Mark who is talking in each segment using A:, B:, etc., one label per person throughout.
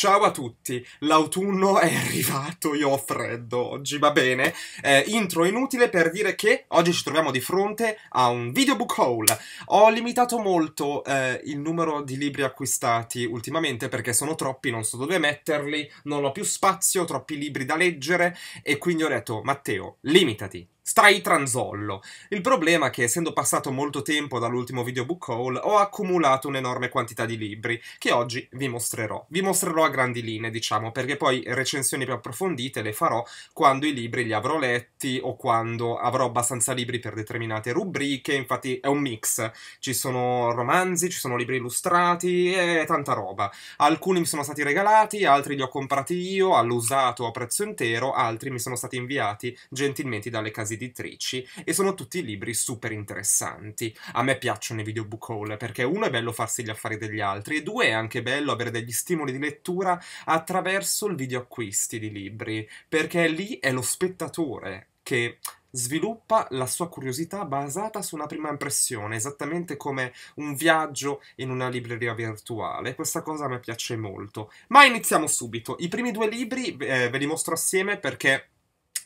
A: Ciao a tutti, l'autunno è arrivato, io ho freddo oggi, va bene. Eh, intro inutile per dire che oggi ci troviamo di fronte a un videobook haul. Ho limitato molto eh, il numero di libri acquistati ultimamente perché sono troppi, non so dove metterli, non ho più spazio, troppi libri da leggere e quindi ho detto Matteo, limitati, Stai transollo. Il problema è che, essendo passato molto tempo dall'ultimo video book haul, ho accumulato un'enorme quantità di libri, che oggi vi mostrerò. Vi mostrerò a grandi linee, diciamo, perché poi recensioni più approfondite le farò quando i libri li avrò letti o quando avrò abbastanza libri per determinate rubriche. Infatti è un mix. Ci sono romanzi, ci sono libri illustrati e tanta roba. Alcuni mi sono stati regalati, altri li ho comprati io all'usato a prezzo intero, altri mi sono stati inviati gentilmente dalle case editrici e sono tutti libri super interessanti. A me piacciono i video book haul perché uno è bello farsi gli affari degli altri e due è anche bello avere degli stimoli di lettura attraverso il video acquisti di libri, perché lì è lo spettatore che sviluppa la sua curiosità basata su una prima impressione, esattamente come un viaggio in una libreria virtuale. Questa cosa a me piace molto. Ma iniziamo subito. I primi due libri eh, ve li mostro assieme perché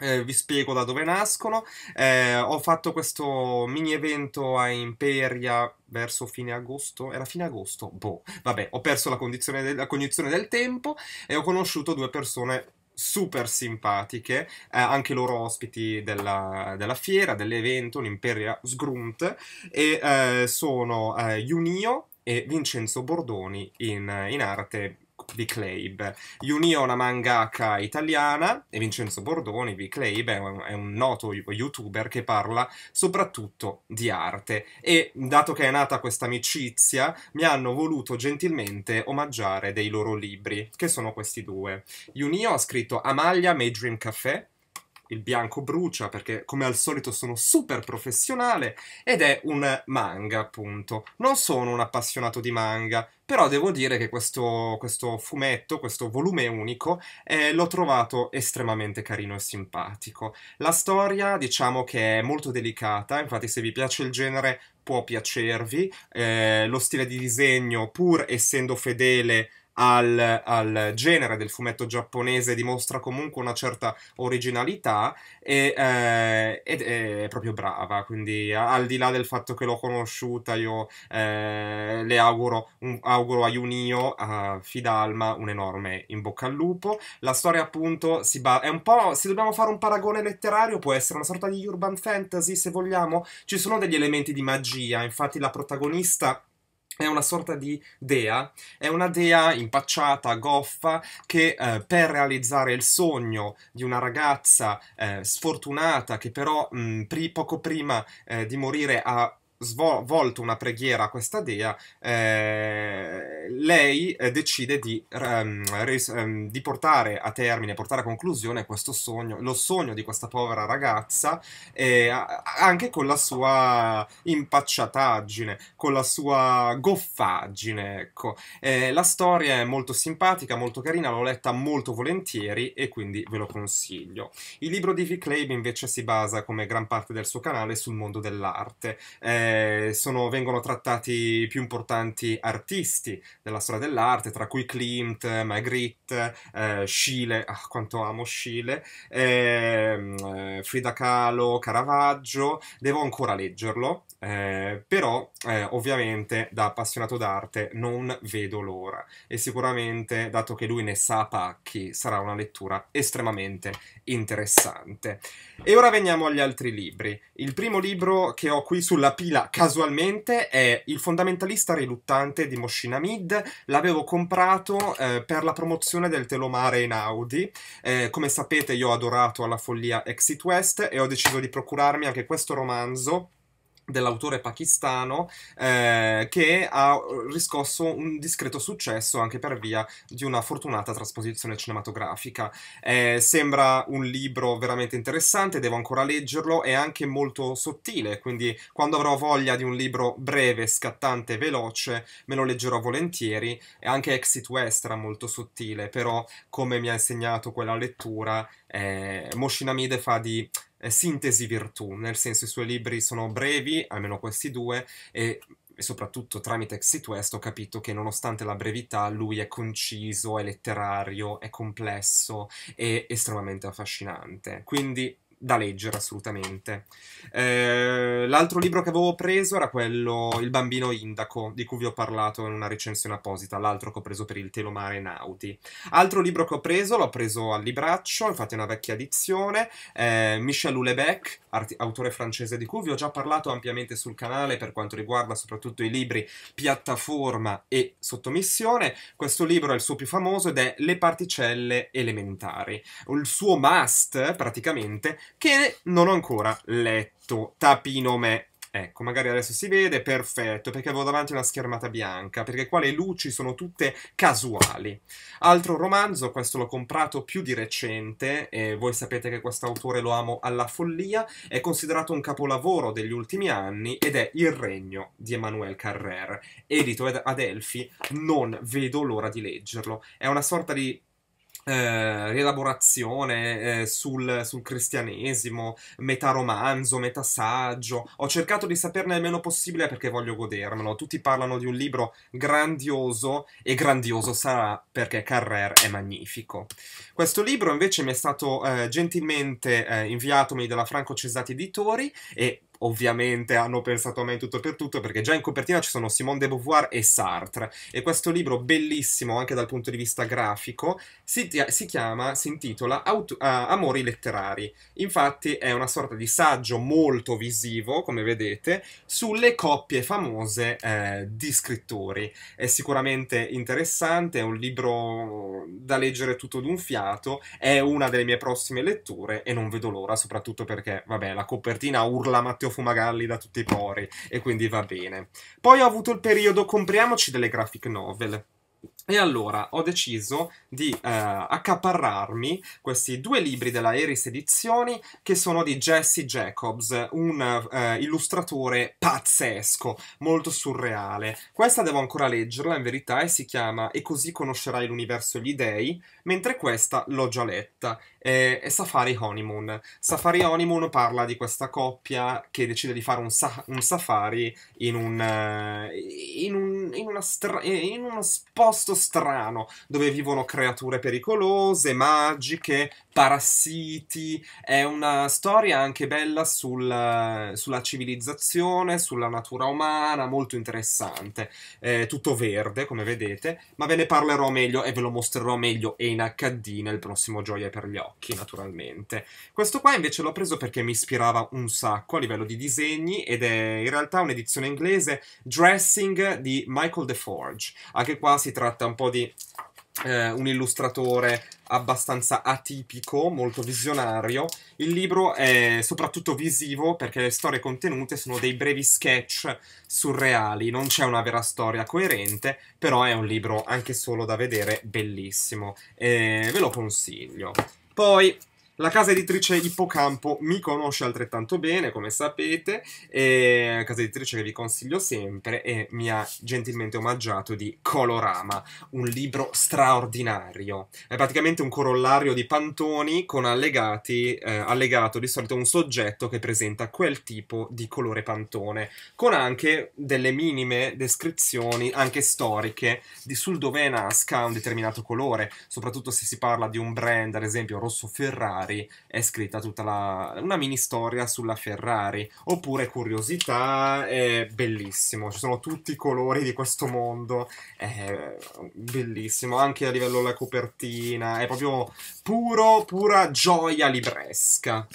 A: eh, vi spiego da dove nascono. Eh, ho fatto questo mini evento a Imperia verso fine agosto. Era fine agosto? Boh, vabbè, ho perso la, condizione de- la cognizione del tempo e ho conosciuto due persone super simpatiche, eh, anche loro ospiti della, della fiera, dell'evento, l'Imperia Sgrunt, e eh, sono eh, Junio e Vincenzo Bordoni in, in arte Vicleib. Yuni è una mangaka italiana e Vincenzo Bordoni, Vicleib, è, è un noto youtuber che parla soprattutto di arte. E dato che è nata questa amicizia, mi hanno voluto gentilmente omaggiare dei loro libri, che sono questi due. Yuni ha scritto Amalia May Dream Café, il bianco brucia perché come al solito sono super professionale ed è un manga appunto. Non sono un appassionato di manga, però devo dire che questo, questo fumetto, questo volume unico, eh, l'ho trovato estremamente carino e simpatico. La storia diciamo che è molto delicata, infatti se vi piace il genere può piacervi, eh, lo stile di disegno pur essendo fedele al, al, genere del fumetto giapponese dimostra comunque una certa originalità e, eh, ed è proprio brava quindi al di là del fatto che l'ho conosciuta io eh, le auguro, un, auguro a Junio a Fidalma un enorme in bocca al lupo la storia appunto si ba- è un po' se dobbiamo fare un paragone letterario può essere una sorta di urban fantasy se vogliamo ci sono degli elementi di magia infatti la protagonista è una sorta di dea, è una dea impacciata, goffa, che eh, per realizzare il sogno di una ragazza eh, sfortunata che però mh, pri- poco prima eh, di morire ha svolto una preghiera a questa dea, eh, lei eh, decide di, um, ehm, res, um, ehm, di, portare a termine, portare a conclusione questo sogno, lo sogno di questa povera ragazza, eh, anche con la sua impacciataggine, con la sua goffaggine. Ecco. Eh, la storia è molto simpatica, molto carina, l'ho letta molto volentieri e quindi ve lo consiglio. Il libro di V. Claib invece si basa, come gran parte del suo canale, sul mondo dell'arte. Eh, eh, sono, vengono trattati i più importanti artisti della storia dell'arte, tra cui Klimt, Magritte, eh, Schiele, ah, quanto amo Schiele, ehm, eh, Frida Kahlo, Caravaggio, devo ancora leggerlo, eh, però eh, ovviamente da appassionato d'arte non vedo l'ora e sicuramente dato che lui ne sa pacchi sarà una lettura estremamente interessante. E ora veniamo agli altri libri. Il primo libro che ho qui sulla pila casualmente è Il fondamentalista riluttante di Moshin Hamid. L'avevo comprato eh, per la promozione del telomare in Audi. Eh, come sapete io ho adorato alla follia Exit West e ho deciso di procurarmi anche questo romanzo dell'autore pakistano eh, che ha riscosso un discreto successo anche per via di una fortunata trasposizione cinematografica. Eh, sembra un libro veramente interessante, devo ancora leggerlo, è anche molto sottile, quindi quando avrò voglia di un libro breve, scattante, veloce, me lo leggerò volentieri. E anche Exit West era molto sottile, però come mi ha insegnato quella lettura, eh, Moshin fa di eh, sintesi virtù, nel senso i suoi libri sono brevi, almeno questi due, e e soprattutto tramite Exit West ho capito che nonostante la brevità lui è conciso, è letterario, è complesso e estremamente affascinante. Quindi da leggere assolutamente. Eh, l'altro libro che avevo preso era quello Il bambino indaco, di cui vi ho parlato in una recensione apposita, l'altro che ho preso per il telomare Nauti. Altro libro che ho preso, l'ho preso al libraccio, infatti è una vecchia edizione, eh, Michel Houellebecq, art- autore francese di cui vi ho già parlato ampiamente sul canale per quanto riguarda soprattutto i libri piattaforma e sottomissione. Questo libro è il suo più famoso ed è Le particelle elementari, il suo must praticamente che non ho ancora letto. Tapino me. Ecco, magari adesso si vede, perfetto, perché avevo davanti una schermata bianca, perché qua le luci sono tutte casuali. Altro romanzo, questo l'ho comprato più di recente, e voi sapete che questo autore lo amo alla follia, è considerato un capolavoro degli ultimi anni ed è Il Regno di Emmanuel Carrère. Edito ad Elfi, non vedo l'ora di leggerlo. È una sorta di eh, rielaborazione eh, sul, sul, cristianesimo, metà romanzo, metà saggio. Ho cercato di saperne il meno possibile perché voglio godermelo. Tutti parlano di un libro grandioso e grandioso sarà perché Carrer è magnifico. Questo libro invece mi è stato eh, gentilmente eh, inviatomi dalla Franco Cesati Editori e ovviamente hanno pensato a me in tutto e per tutto, perché già in copertina ci sono Simone de Beauvoir e Sartre. E questo libro, bellissimo anche dal punto di vista grafico, si, si chiama, si intitola Auto- uh, Amori letterari. Infatti è una sorta di saggio molto visivo, come vedete, sulle coppie famose eh, di scrittori. È sicuramente interessante, è un libro da leggere tutto d'un fiato, è una delle mie prossime letture e non vedo l'ora, soprattutto perché, vabbè, la copertina urla Matteo fumagalli da tutti i pori e quindi va bene. Poi ho avuto il periodo compriamoci delle graphic novel e allora ho deciso di eh, accaparrarmi questi due libri della Eris Edizioni che sono di Jesse Jacobs, un eh, illustratore pazzesco, molto surreale. Questa devo ancora leggerla in verità e si chiama E così conoscerai l'universo e gli dei, mentre questa l'ho già letta, è, è Safari Honeymoon. Safari Honeymoon parla di questa coppia che decide di fare un, sa un safari in un, eh, in un, in una in uno posto posto strano dove vivono creature pericolose, magiche, parassiti. È una storia anche bella sul, sulla civilizzazione, sulla natura umana, molto interessante. È tutto verde, come vedete, ma ve ne parlerò meglio e ve lo mostrerò meglio e in HD nel prossimo Gioia per gli occhi, naturalmente. Questo qua invece l'ho preso perché mi ispirava un sacco a livello di disegni ed è in realtà un'edizione inglese Dressing di Michael DeForge. Anche qua si tratta sorta un po' di eh, un illustratore abbastanza atipico, molto visionario. Il libro è soprattutto visivo perché le storie contenute sono dei brevi sketch surreali, non c'è una vera storia coerente, però è un libro anche solo da vedere bellissimo e ve lo consiglio. Poi la casa editrice Ippocampo mi conosce altrettanto bene, come sapete, è casa editrice che vi consiglio sempre e mi ha gentilmente omaggiato di Colorama, un libro straordinario. È praticamente un corollario di pantoni con allegati, eh, allegato di solito un soggetto che presenta quel tipo di colore pantone, con anche delle minime descrizioni, anche storiche, di sul dove nasca un determinato colore, soprattutto se si parla di un brand, ad esempio rosso Ferrari, Ferrari è scritta tutta la, una mini storia sulla Ferrari oppure curiosità è bellissimo ci sono tutti i colori di questo mondo è bellissimo anche a livello della copertina è proprio puro pura gioia libresca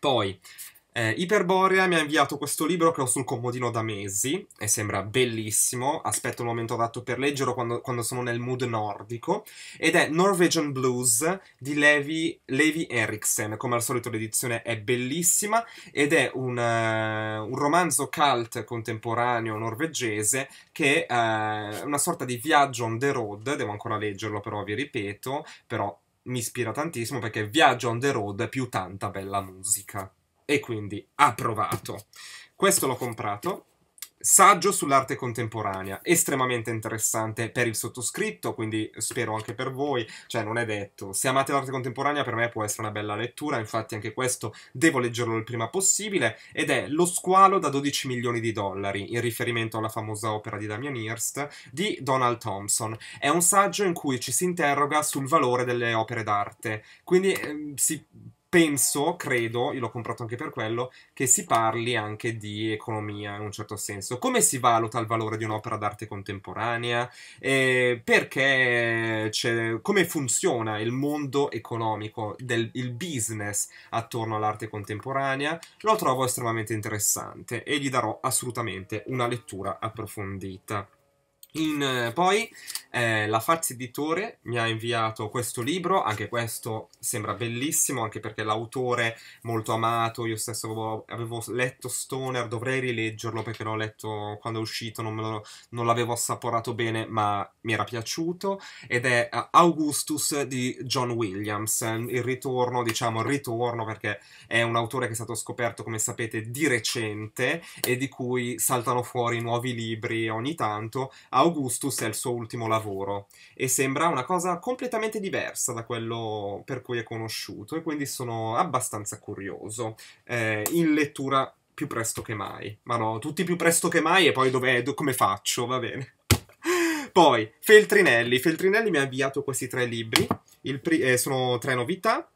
A: poi eh, Iperborea mi ha inviato questo libro che ho sul comodino da mesi e sembra bellissimo, aspetto il momento adatto per leggerlo quando, quando sono nel mood nordico, ed è Norwegian Blues di Levi, Levi Eriksen, come al solito l'edizione è bellissima ed è un, uh, un romanzo cult contemporaneo norvegese che uh, eh, è una sorta di viaggio on the road, devo ancora leggerlo però vi ripeto, però mi ispira tantissimo perché viaggio on the road più tanta bella musica e quindi approvato. Questo l'ho comprato. Saggio sull'arte contemporanea, estremamente interessante per il sottoscritto, quindi spero anche per voi, cioè non è detto. Se amate l'arte contemporanea per me può essere una bella lettura, infatti anche questo devo leggerlo il prima possibile, ed è Lo squalo da 12 milioni di dollari, in riferimento alla famosa opera di Damian Hirst, di Donald Thompson. È un saggio in cui ci si interroga sul valore delle opere d'arte, quindi eh, si penso, credo, io l'ho comprato anche per quello, che si parli anche di economia in un certo senso. Come si valuta il valore di un'opera d'arte contemporanea? Eh, perché come funziona il mondo economico, del, il business attorno all'arte contemporanea? Lo trovo estremamente interessante e gli darò assolutamente una lettura approfondita. In, eh, poi eh, la Farz Editore mi ha inviato questo libro, anche questo sembra bellissimo, anche perché l'autore molto amato, io stesso avevo, avevo letto Stoner, dovrei rileggerlo perché l'ho letto quando è uscito, non, lo, non, l'avevo assaporato bene, ma mi era piaciuto, ed è eh, Augustus di John Williams, il ritorno, diciamo il ritorno, perché è un autore che è stato scoperto, come sapete, di recente e di cui saltano fuori nuovi libri ogni tanto. Augustus è il suo ultimo lavoro e sembra una cosa completamente diversa da quello per cui è conosciuto e quindi sono abbastanza curioso eh, in lettura più presto che mai. Ma no, tutti più presto che mai e poi dov'è, do, come faccio, va bene. Poi, Feltrinelli. Feltrinelli mi ha inviato questi tre libri, pri- eh, sono tre novità.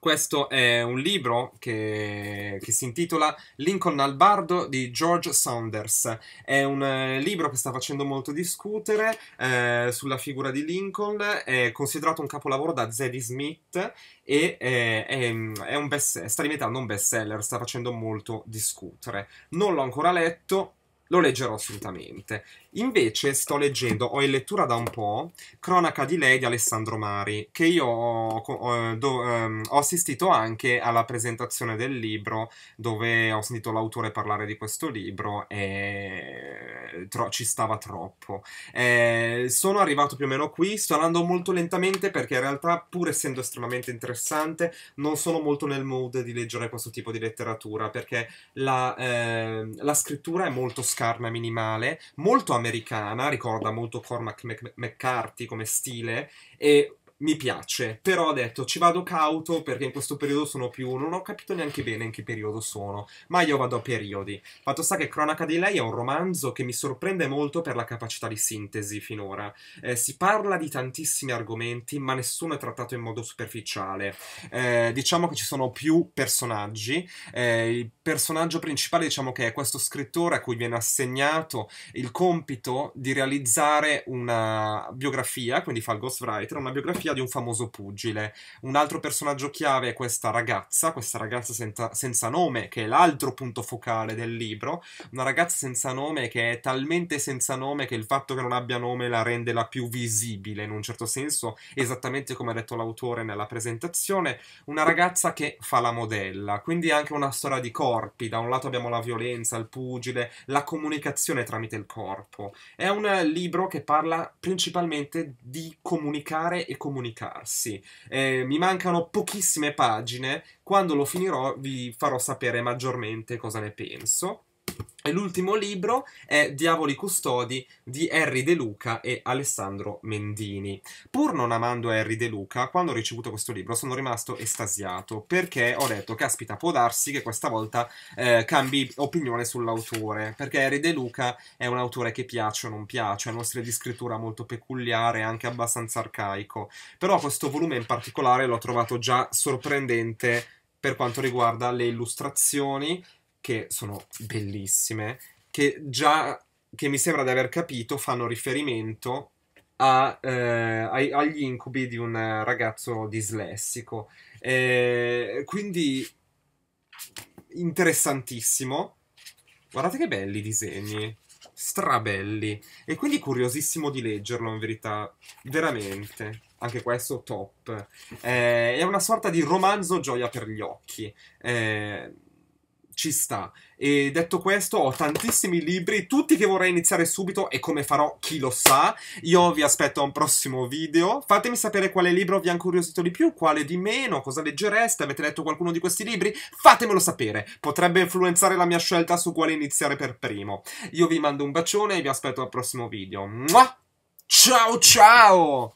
A: Questo è un libro che, che, si intitola Lincoln al bardo di George Saunders. È un eh, libro che sta facendo molto discutere eh, sulla figura di Lincoln, è considerato un capolavoro da Zadie Smith e eh, è, è best, sta diventando un best seller. sta facendo molto discutere. Non l'ho ancora letto, lo leggerò assolutamente. Invece sto leggendo, ho in lettura da un po', Cronaca di lei di Alessandro Mari, che io ho, ho, eh, do, um, ho assistito anche alla presentazione del libro, dove ho sentito l'autore parlare di questo libro e tro- ci stava troppo. Eh, sono arrivato più o meno qui, sto andando molto lentamente perché in realtà, pur essendo estremamente interessante, non sono molto nel mood di leggere questo tipo di letteratura, perché la, eh, la scrittura è molto scritta scarna minimale, molto americana, ricorda molto Cormac McCarthy come stile, e mi piace, però ho detto ci vado cauto perché in questo periodo sono più, non ho capito neanche bene in che periodo sono, ma io vado a periodi. Fatto sta che Cronaca di lei è un romanzo che mi sorprende molto per la capacità di sintesi finora. Eh, si parla di tantissimi argomenti, ma nessuno è trattato in modo superficiale. Eh, diciamo che ci sono più personaggi, eh, il personaggio principale diciamo che è questo scrittore a cui viene assegnato il compito di realizzare una biografia, quindi fa il ghostwriter, una biografia biografia di un famoso pugile. Un altro personaggio chiave è questa ragazza, questa ragazza senza, senza nome, che è l'altro punto focale del libro. Una ragazza senza nome che è talmente senza nome che il fatto che non abbia nome la rende la più visibile in un certo senso, esattamente come ha detto l'autore nella presentazione. Una ragazza che fa la modella, quindi è anche una storia di corpi. Da un lato abbiamo la violenza, il pugile, la comunicazione tramite il corpo. È un libro che parla principalmente di comunicare e comunicare comunicarsi. Eh, mi mancano pochissime pagine, quando lo finirò vi farò sapere maggiormente cosa ne penso. E l'ultimo libro è Diavoli Custodi di Harry De Luca e Alessandro Mendini. Pur non amando Harry De Luca, quando ho ricevuto questo libro sono rimasto estasiato perché ho detto, caspita, può darsi che questa volta eh, cambi opinione sull'autore, perché Harry De Luca è un autore che piace o non piace, ha uno stile di scrittura molto peculiare, anche abbastanza arcaico. Però questo volume in particolare l'ho trovato già sorprendente per quanto riguarda le illustrazioni che sono bellissime, che già, che mi sembra di aver capito, fanno riferimento a, eh, ai, agli incubi di un ragazzo dislessico. Eh, quindi interessantissimo. Guardate che belli i disegni, strabelli. E quindi curiosissimo di leggerlo, in verità, veramente. Anche questo top. Eh, è una sorta di romanzo gioia per gli occhi. Eh, ci sta. E detto questo, ho tantissimi libri, tutti che vorrei iniziare subito e come farò chi lo sa. Io vi aspetto a un prossimo video. Fatemi sapere quale libro vi ha incuriosito di più, quale di meno, cosa leggereste, avete letto qualcuno di questi libri? Fatemelo sapere, potrebbe influenzare la mia scelta su quale iniziare per primo. Io vi mando un bacione e vi aspetto al prossimo video. Mua! Ciao ciao!